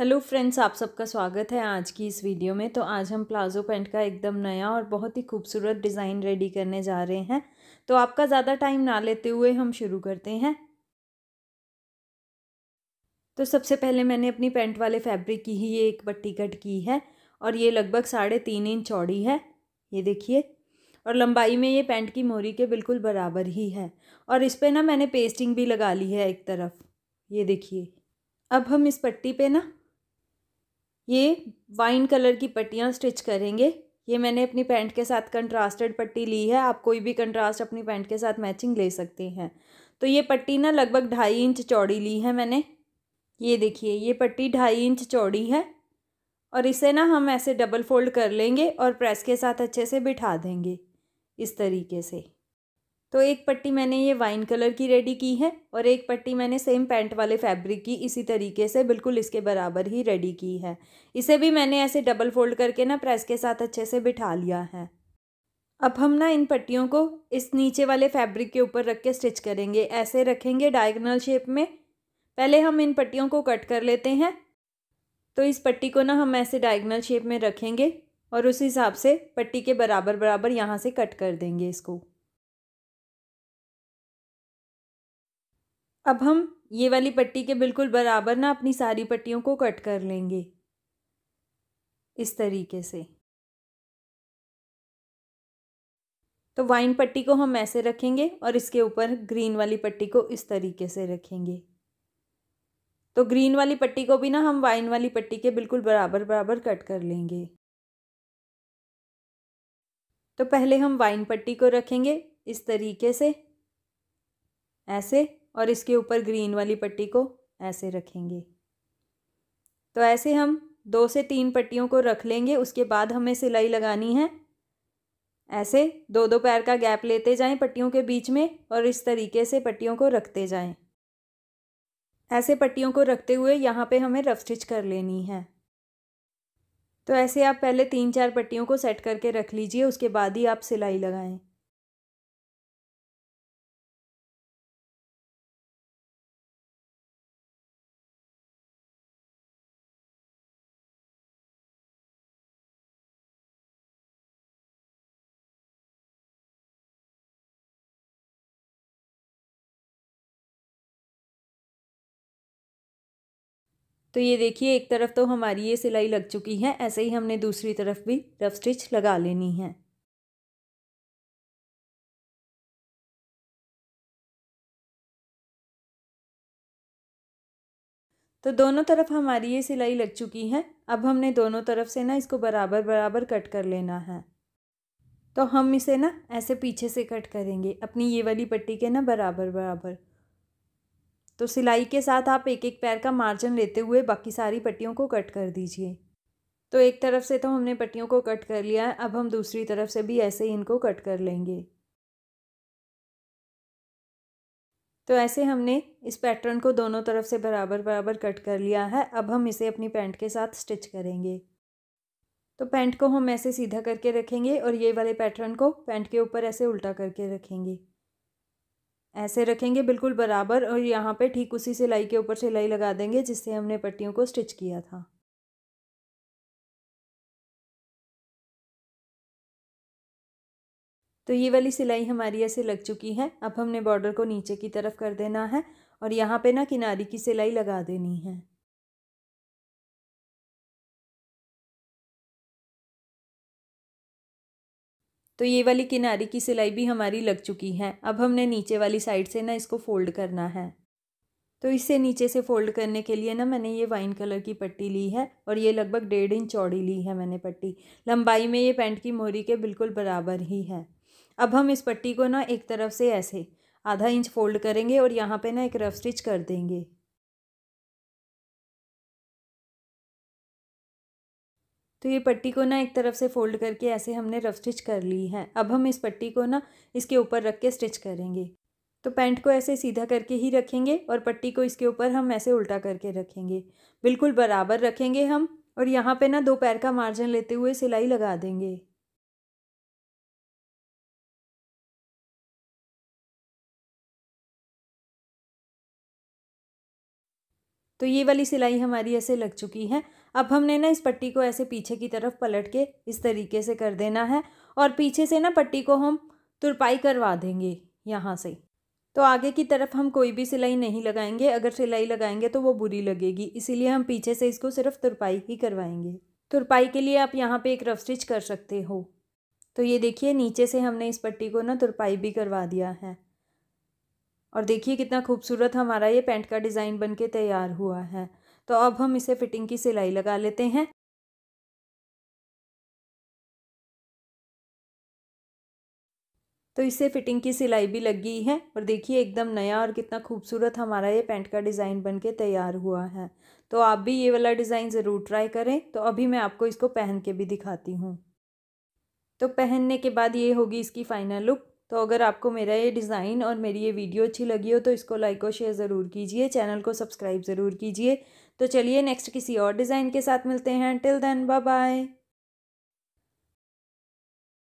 hello friends आप सबका स्वागत है आज की इस वीडियो में तो आज हम प्लाजो पैंट का एकदम नया और बहुत ही खूबसूरत डिज़ाइन रेडी करने जा रहे हैं तो आपका ज़्यादा टाइम ना लेते हुए हम शुरू करते हैं तो सबसे पहले मैंने अपनी पैंट वाले फैब्रिक की ही ये एक पट्टी कट की है और ये लगभग साढ़े तीन इंच चौड़ी है ये देखिए और लंबाई में ये पैंट की मोरी के बिल्कुल बराबर ही है और इस पर ना मैंने पेस्टिंग भी लगा ली है एक तरफ ये देखिए अब हम इस पट्टी पे ना ये वाइन कलर की पट्टियाँ स्टिच करेंगे ये मैंने अपनी पैंट के साथ कंट्रास्टेड पट्टी ली है आप कोई भी कंट्रास्ट अपनी पैंट के साथ मैचिंग ले सकते हैं तो ये पट्टी ना लगभग ढाई इंच चौड़ी ली है मैंने ये देखिए ये पट्टी ढाई इंच चौड़ी है और इसे ना हम ऐसे डबल फोल्ड कर लेंगे और प्रेस के साथ अच्छे से बिठा देंगे इस तरीके से तो एक पट्टी मैंने ये वाइन कलर की रेडी की है और एक पट्टी मैंने सेम पैंट वाले फैब्रिक की इसी तरीके से बिल्कुल इसके बराबर ही रेडी की है इसे भी मैंने ऐसे डबल फोल्ड करके ना प्रेस के साथ अच्छे से बिठा लिया है अब हम ना इन पट्टियों को इस नीचे वाले फैब्रिक के ऊपर रख के स्टिच करेंगे ऐसे रखेंगे डायगनल शेप में पहले हम इन पट्टियों को कट कर लेते हैं तो इस पट्टी को ना हम ऐसे डायगनल शेप में रखेंगे और उस हिसाब से पट्टी के बराबर बराबर यहाँ से कट कर देंगे इसको अब हम ये वाली पट्टी के बिल्कुल बराबर ना अपनी सारी पट्टियों को कट कर लेंगे इस तरीके से तो वाइन पट्टी को हम ऐसे रखेंगे और इसके ऊपर ग्रीन वाली पट्टी को इस तरीके से रखेंगे तो ग्रीन वाली पट्टी को भी ना हम वाइन वाली पट्टी के बिल्कुल बराबर बराबर कट कर लेंगे तो पहले हम वाइन पट्टी को रखेंगे इस तरीके से ऐसे और इसके ऊपर ग्रीन वाली पट्टी को ऐसे रखेंगे तो ऐसे हम दो से तीन पट्टियों को रख लेंगे उसके बाद हमें सिलाई लगानी है ऐसे दो दो पैर का गैप लेते जाएं पट्टियों के बीच में और इस तरीके से पट्टियों को रखते जाएं ऐसे पट्टियों को रखते हुए यहाँ पे हमें रफ स्टिच कर लेनी है तो ऐसे आप पहले तीन चार पट्टियों को सेट करके रख लीजिए उसके बाद ही आप सिलाई लगाएं तो ये देखिए एक तरफ तो हमारी ये सिलाई लग चुकी है ऐसे ही हमने दूसरी तरफ भी रफ स्टिच लगा लेनी है तो दोनों तरफ हमारी ये सिलाई लग चुकी है अब हमने दोनों तरफ से ना इसको बराबर बराबर कट कर लेना है तो हम इसे ना ऐसे पीछे से कट करेंगे अपनी ये वाली पट्टी के ना बराबर बराबर तो सिलाई के साथ आप एक एक पैर का मार्जिन लेते हुए बाकी सारी पट्टियों को कट कर दीजिए तो एक तरफ से तो हमने पट्टियों को कट कर लिया है अब हम दूसरी तरफ से भी ऐसे ही इनको कट कर लेंगे तो ऐसे हमने इस पैटर्न को दोनों तरफ से बराबर बराबर कट कर लिया है अब हम इसे अपनी पैंट के साथ स्टिच करेंगे तो पैंट को हम ऐसे सीधा करके रखेंगे और ये वाले पैटर्न को पैंट के ऊपर ऐसे उल्टा करके रखेंगे ऐसे रखेंगे बिल्कुल बराबर और यहाँ पे ठीक उसी सिलाई के ऊपर सिलाई लगा देंगे जिससे हमने पट्टियों को स्टिच किया था तो ये वाली सिलाई हमारी ऐसे लग चुकी है अब हमने बॉर्डर को नीचे की तरफ कर देना है और यहाँ पे ना किनारी की सिलाई लगा देनी है तो ये वाली किनारे की सिलाई भी हमारी लग चुकी है अब हमने नीचे वाली साइड से ना इसको फोल्ड करना है तो इसे नीचे से फोल्ड करने के लिए ना मैंने ये वाइन कलर की पट्टी ली है और ये लगभग डेढ़ इंच चौड़ी ली है मैंने पट्टी लंबाई में ये पैंट की मोहरी के बिल्कुल बराबर ही है अब हम इस पट्टी को ना एक तरफ से ऐसे आधा इंच फोल्ड करेंगे और यहाँ पे ना एक रफ स्टिच कर देंगे तो ये पट्टी को ना एक तरफ से फोल्ड करके ऐसे हमने रफ स्टिच कर ली है अब हम इस पट्टी को ना इसके ऊपर रख के स्टिच करेंगे तो पैंट को ऐसे सीधा करके ही रखेंगे और पट्टी को इसके ऊपर हम ऐसे उल्टा करके रखेंगे बिल्कुल बराबर रखेंगे हम और यहाँ पे ना दो पैर का मार्जिन लेते हुए सिलाई लगा देंगे तो ये वाली सिलाई हमारी ऐसे लग चुकी है अब हमने ना इस पट्टी को ऐसे पीछे की तरफ पलट के इस तरीके से कर देना है और पीछे से ना पट्टी को हम तुरपाई करवा देंगे यहाँ से तो आगे की तरफ हम कोई भी सिलाई नहीं लगाएंगे अगर सिलाई लगाएंगे तो वो बुरी लगेगी इसीलिए हम पीछे से इसको सिर्फ तुरपाई ही करवाएंगे तुरपाई के लिए आप यहाँ पे एक रफ स्टिच कर सकते हो तो ये देखिए नीचे से हमने इस पट्टी को ना तुरपाई भी करवा दिया है और देखिए कितना खूबसूरत हमारा ये पैंट का डिज़ाइन बन के तैयार हुआ है तो अब हम इसे फिटिंग की सिलाई लगा लेते हैं तो इसे फिटिंग की सिलाई भी लग गई है और देखिए एकदम नया और कितना खूबसूरत हमारा ये पैंट का डिज़ाइन बन के तैयार हुआ है तो आप भी ये वाला डिज़ाइन ज़रूर ट्राई करें तो अभी मैं आपको इसको पहन के भी दिखाती हूँ तो पहनने के बाद ये होगी इसकी फ़ाइनल लुक तो अगर आपको मेरा ये डिज़ाइन और मेरी ये वीडियो अच्छी लगी हो तो इसको लाइक और शेयर ज़रूर कीजिए चैनल को सब्सक्राइब ज़रूर कीजिए तो चलिए नेक्स्ट किसी और डिज़ाइन के साथ मिलते हैं टिल देन बाय बाय